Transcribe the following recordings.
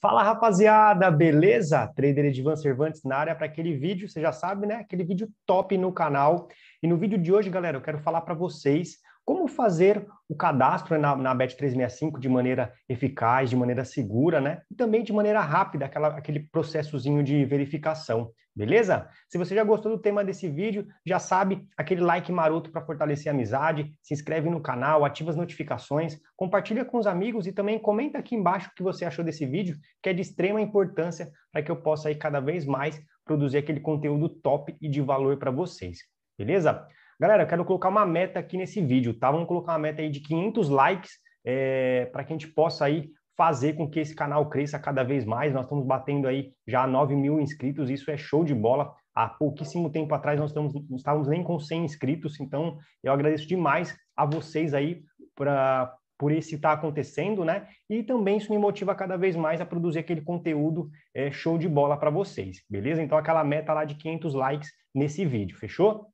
Fala rapaziada, beleza? Trader Edivan Cervantes na área para aquele vídeo, você já sabe, né? Aquele vídeo top no canal. E no vídeo de hoje, galera, eu quero falar para vocês como fazer o cadastro na, na Bet365 de maneira eficaz, de maneira segura, né? E também de maneira rápida, aquela, aquele processozinho de verificação, beleza? Se você já gostou do tema desse vídeo, já sabe, aquele like maroto para fortalecer a amizade, se inscreve no canal, ativa as notificações, compartilha com os amigos e também comenta aqui embaixo o que você achou desse vídeo, que é de extrema importância para que eu possa aí cada vez mais produzir aquele conteúdo top e de valor para vocês, beleza? Galera, eu quero colocar uma meta aqui nesse vídeo, tá? Vamos colocar uma meta aí de 500 likes é, para que a gente possa aí fazer com que esse canal cresça cada vez mais. Nós estamos batendo aí já 9 mil inscritos, isso é show de bola. Há pouquíssimo tempo atrás nós estamos, não estávamos nem com 100 inscritos, então eu agradeço demais a vocês aí pra, por isso estar tá acontecendo, né? E também isso me motiva cada vez mais a produzir aquele conteúdo é, show de bola para vocês, beleza? Então aquela meta lá de 500 likes nesse vídeo, fechou?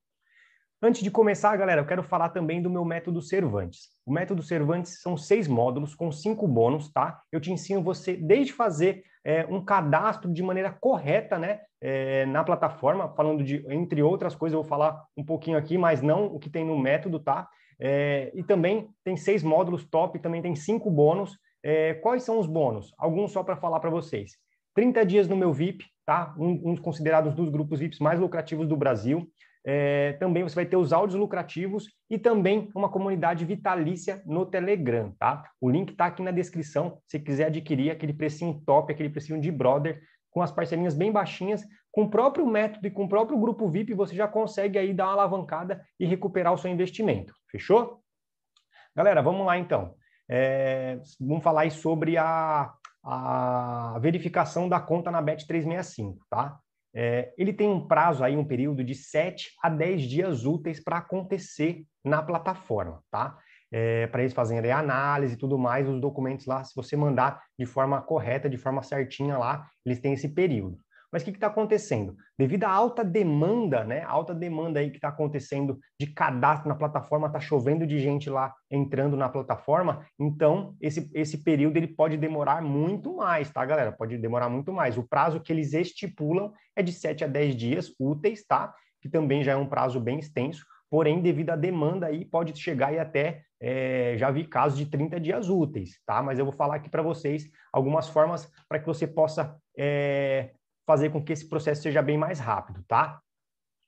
Antes de começar, galera, eu quero falar também do meu método Cervantes. O método Cervantes são seis módulos com cinco bônus, tá? Eu te ensino você desde fazer é, um cadastro de maneira correta, né, é, na plataforma, falando de, entre outras coisas, eu vou falar um pouquinho aqui, mas não o que tem no método, tá? É, e também tem seis módulos top, também tem cinco bônus. É, quais são os bônus? Alguns só para falar para vocês. 30 dias no meu VIP, tá? Um, um dos considerados dos grupos VIPs mais lucrativos do Brasil. É, também você vai ter os áudios lucrativos e também uma comunidade vitalícia no Telegram, tá? O link está aqui na descrição, se quiser adquirir aquele precinho top, aquele precinho de brother, com as parcelinhas bem baixinhas, com o próprio método e com o próprio grupo VIP, você já consegue aí dar uma alavancada e recuperar o seu investimento, fechou? Galera, vamos lá então. É, vamos falar aí sobre a, a verificação da conta na Bet365, tá? É, ele tem um prazo aí, um período de 7 a 10 dias úteis para acontecer na plataforma, tá? É, para eles fazerem a análise e tudo mais, os documentos lá, se você mandar de forma correta, de forma certinha lá, eles têm esse período. Mas o que está acontecendo? Devido à alta demanda, né? Alta demanda aí que está acontecendo de cadastro na plataforma, está chovendo de gente lá entrando na plataforma. Então, esse, esse período ele pode demorar muito mais, tá, galera? Pode demorar muito mais. O prazo que eles estipulam é de 7 a 10 dias úteis, tá? Que também já é um prazo bem extenso. Porém, devido à demanda aí, pode chegar e até é, já vi casos de 30 dias úteis, tá? Mas eu vou falar aqui para vocês algumas formas para que você possa é, fazer com que esse processo seja bem mais rápido, tá?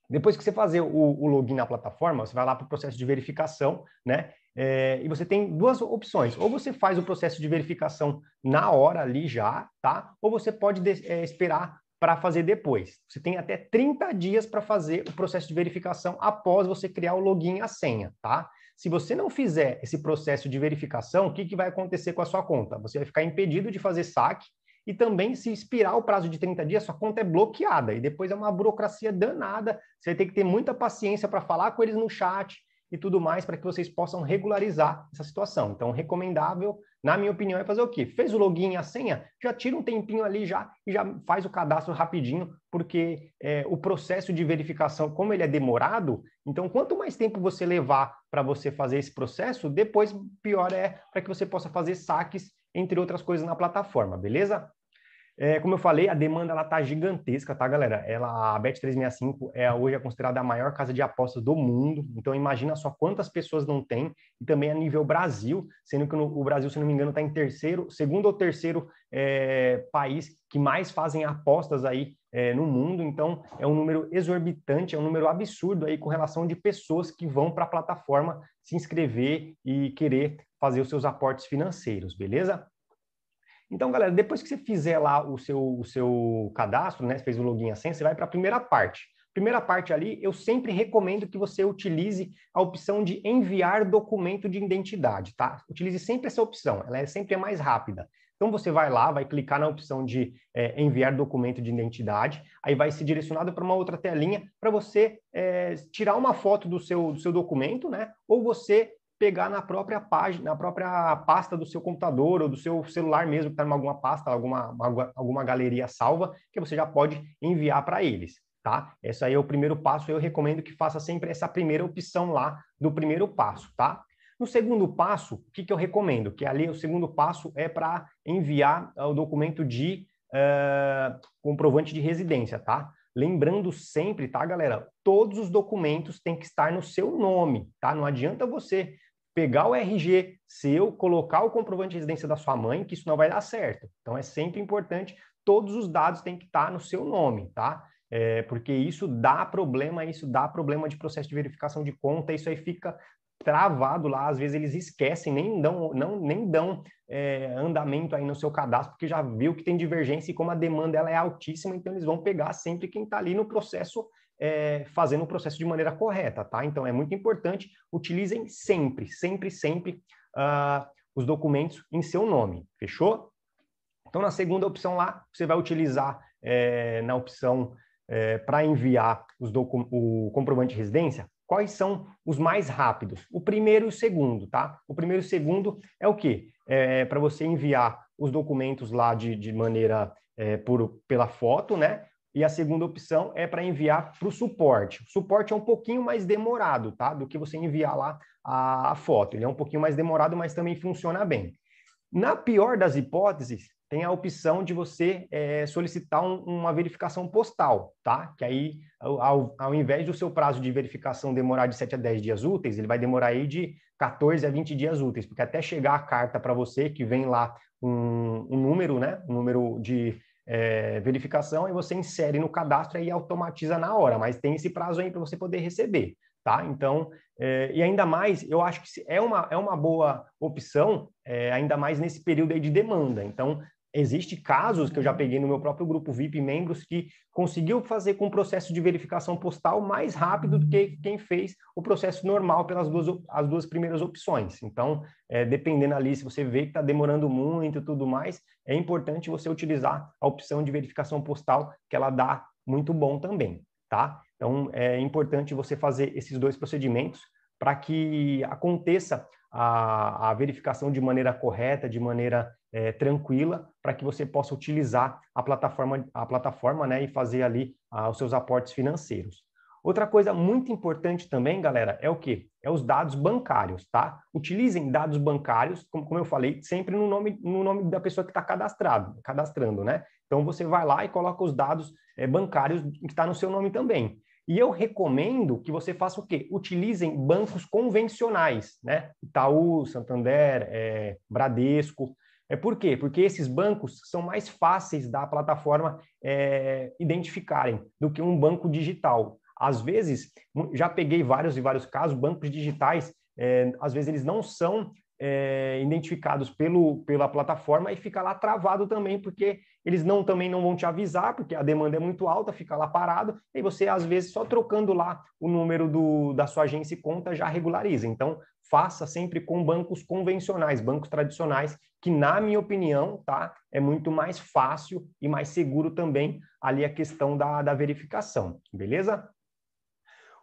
Depois que você fazer o, o login na plataforma, você vai lá para o processo de verificação, né? É, e você tem duas opções. Ou você faz o processo de verificação na hora ali já, tá? Ou você pode de, é, esperar para fazer depois. Você tem até 30 dias para fazer o processo de verificação após você criar o login e a senha, tá? Se você não fizer esse processo de verificação, o que, que vai acontecer com a sua conta? Você vai ficar impedido de fazer saque e também, se expirar o prazo de 30 dias, sua conta é bloqueada. E depois é uma burocracia danada. Você tem que ter muita paciência para falar com eles no chat e tudo mais para que vocês possam regularizar essa situação. Então, recomendável, na minha opinião, é fazer o quê? Fez o login e a senha, já tira um tempinho ali já e já faz o cadastro rapidinho, porque é, o processo de verificação, como ele é demorado, então quanto mais tempo você levar para você fazer esse processo, depois pior é para que você possa fazer saques, entre outras coisas, na plataforma, beleza? É, como eu falei, a demanda ela tá gigantesca, tá, galera? Ela, a Bet365 é hoje é considerada a maior casa de apostas do mundo. Então imagina só quantas pessoas não tem e também a nível Brasil, sendo que no, o Brasil, se não me engano, está em terceiro, segundo ou terceiro é, país que mais fazem apostas aí é, no mundo. Então é um número exorbitante, é um número absurdo aí com relação de pessoas que vão para a plataforma se inscrever e querer fazer os seus aportes financeiros, beleza? Então, galera, depois que você fizer lá o seu, o seu cadastro, né, você fez o login assim, você vai para a primeira parte. Primeira parte ali, eu sempre recomendo que você utilize a opção de enviar documento de identidade, tá? Utilize sempre essa opção, ela é sempre a mais rápida. Então você vai lá, vai clicar na opção de é, enviar documento de identidade, aí vai ser direcionado para uma outra telinha para você é, tirar uma foto do seu, do seu documento, né? Ou você pegar na própria página, na própria pasta do seu computador ou do seu celular mesmo, que está em alguma pasta, alguma, alguma galeria salva, que você já pode enviar para eles. Tá? Esse aí é o primeiro passo. Eu recomendo que faça sempre essa primeira opção lá do primeiro passo, tá? No segundo passo, o que, que eu recomendo? Que ali o segundo passo é para enviar ah, o documento de uh, comprovante de residência, tá? Lembrando sempre, tá, galera? Todos os documentos têm que estar no seu nome, tá? Não adianta você pegar o RG seu, colocar o comprovante de residência da sua mãe, que isso não vai dar certo. Então é sempre importante, todos os dados têm que estar no seu nome, tá? É, porque isso dá problema, isso dá problema de processo de verificação de conta, isso aí fica travado lá, às vezes eles esquecem, nem dão, não, nem dão é, andamento aí no seu cadastro, porque já viu que tem divergência e como a demanda ela é altíssima, então eles vão pegar sempre quem está ali no processo, é, fazendo o processo de maneira correta, tá? Então é muito importante, utilizem sempre, sempre, sempre uh, os documentos em seu nome, fechou? Então na segunda opção lá, você vai utilizar é, na opção é, para enviar os o comprovante de residência, Quais são os mais rápidos? O primeiro e o segundo, tá? O primeiro e o segundo é o quê? É, para você enviar os documentos lá de, de maneira é, por, pela foto, né? E a segunda opção é para enviar para o suporte. O suporte é um pouquinho mais demorado, tá? Do que você enviar lá a, a foto. Ele é um pouquinho mais demorado, mas também funciona bem. Na pior das hipóteses, tem a opção de você é, solicitar um, uma verificação postal, tá? Que aí, ao, ao, invés do seu prazo de verificação demorar de 7 a 10 dias úteis, ele vai demorar aí de 14 a 20 dias úteis, porque até chegar a carta para você, que vem lá um, um, número, né? Um número de é, verificação, e você insere no cadastro e automatiza na hora, mas tem esse prazo aí para você poder receber, tá? Então, é, e ainda mais, eu acho que é uma, é uma boa opção, é, ainda mais nesse período aí de demanda. Então, Existem casos que eu já peguei no meu próprio grupo VIP, membros que conseguiu fazer com o processo de verificação postal mais rápido do que quem fez o processo normal pelas duas, as duas primeiras opções. Então, é, dependendo ali, se você vê que está demorando muito e tudo mais, é importante você utilizar a opção de verificação postal, que ela dá muito bom também, tá? Então, é importante você fazer esses dois procedimentos para que aconteça a, a verificação de maneira correta, de maneira é, tranquila, para que você possa utilizar a plataforma, a plataforma né, e fazer ali os seus aportes financeiros. Outra coisa muito importante também, galera, é o que? É os dados bancários, tá? Utilizem dados bancários, como, como eu falei, sempre no nome, no nome da pessoa que está cadastrado, cadastrando, né? Então você vai lá e coloca os dados é, bancários que está no seu nome também. E eu recomendo que você faça o quê? Utilizem bancos convencionais, né? Itaú, Santander, é, Bradesco. É por quê? Porque esses bancos são mais fáceis da plataforma é, identificarem do que um banco digital. Às vezes, já peguei vários e vários casos, bancos digitais, é, às vezes eles não são é, identificados pelo, pela plataforma e fica lá travado também, porque eles não também não vão te avisar, porque a demanda é muito alta, fica lá parado, e você, às vezes, só trocando lá o número do, da sua agência e conta já regulariza. Então, faça sempre com bancos convencionais, bancos tradicionais, que, na minha opinião, tá, é muito mais fácil e mais seguro também ali a questão da, da verificação, beleza?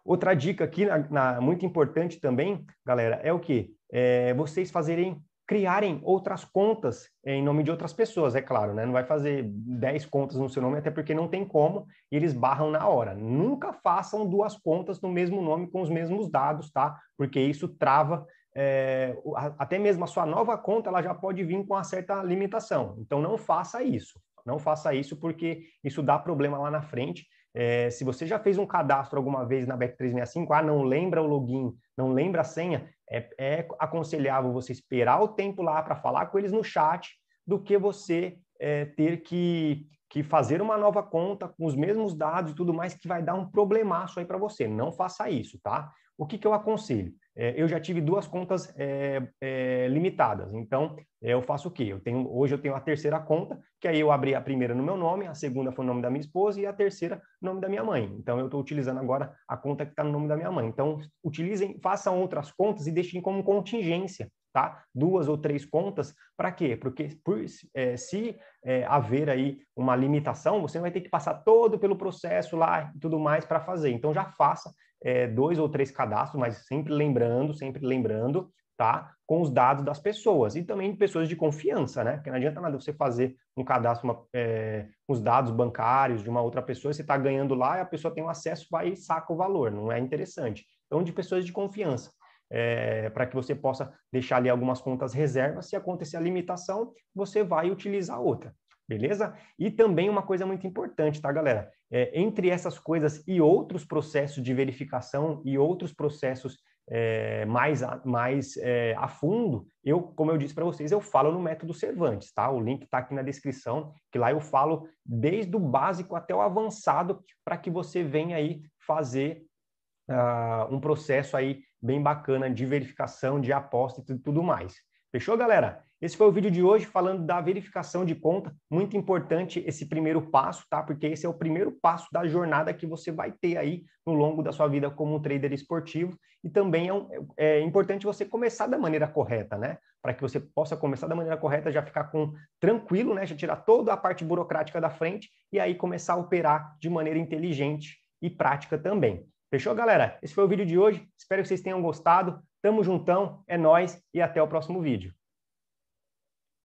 Outra dica aqui, na, na, muito importante também, galera, é o que? é, vocês fazerem criarem outras contas é, em nome de outras pessoas, é claro, né? Não vai fazer 10 contas no seu nome, até porque não tem como, e eles barram na hora. Nunca façam duas contas no mesmo nome com os mesmos dados, tá? Porque isso trava. É, até mesmo a sua nova conta ela já pode vir com uma certa limitação. Então não faça isso. Não faça isso porque isso dá problema lá na frente. É, se você já fez um cadastro alguma vez na Bet365, ah, não lembra o login, não lembra a senha, é, é aconselhável você esperar o tempo lá para falar com eles no chat do que você é, ter que, que fazer uma nova conta com os mesmos dados e tudo mais, que vai dar um problemaço aí para você. Não faça isso, tá? O que, que eu aconselho? É, eu já tive duas contas é, é, limitadas. Então, é, eu faço o quê? Eu tenho, hoje eu tenho a terceira conta, que aí eu abri a primeira no meu nome, a segunda foi o nome da minha esposa e a terceira no nome da minha mãe. Então, eu estou utilizando agora a conta que está no nome da minha mãe. Então, utilizem, façam outras contas e deixem como contingência. Tá? Duas ou três contas, para quê? Porque por, é, se é, haver aí uma limitação, você vai ter que passar todo pelo processo lá e tudo mais para fazer. Então já faça é, dois ou três cadastros, mas sempre lembrando, sempre lembrando, tá? Com os dados das pessoas e também de pessoas de confiança, né? Porque não adianta nada você fazer um cadastro é, com os dados bancários de uma outra pessoa, você está ganhando lá e a pessoa tem o um acesso, vai e saca o valor, não é interessante. Então, de pessoas de confiança. É, para que você possa deixar ali algumas contas reservas. Se acontecer a limitação, você vai utilizar outra. Beleza? E também uma coisa muito importante, tá, galera? É, entre essas coisas e outros processos de verificação e outros processos é, mais, a, mais é, a fundo, eu, como eu disse para vocês, eu falo no método Cervantes, tá? O link está aqui na descrição, que lá eu falo desde o básico até o avançado, para que você venha aí fazer uh, um processo aí bem bacana de verificação, de aposta e tudo mais. Fechou, galera? Esse foi o vídeo de hoje falando da verificação de conta. Muito importante esse primeiro passo, tá? Porque esse é o primeiro passo da jornada que você vai ter aí no longo da sua vida como um trader esportivo. E também é, um, é, é importante você começar da maneira correta, né? Para que você possa começar da maneira correta, já ficar com tranquilo, né? Já tirar toda a parte burocrática da frente e aí começar a operar de maneira inteligente e prática também. Fechou, galera? Esse foi o vídeo de hoje. Espero que vocês tenham gostado. Tamo juntão, é nós e até o próximo vídeo.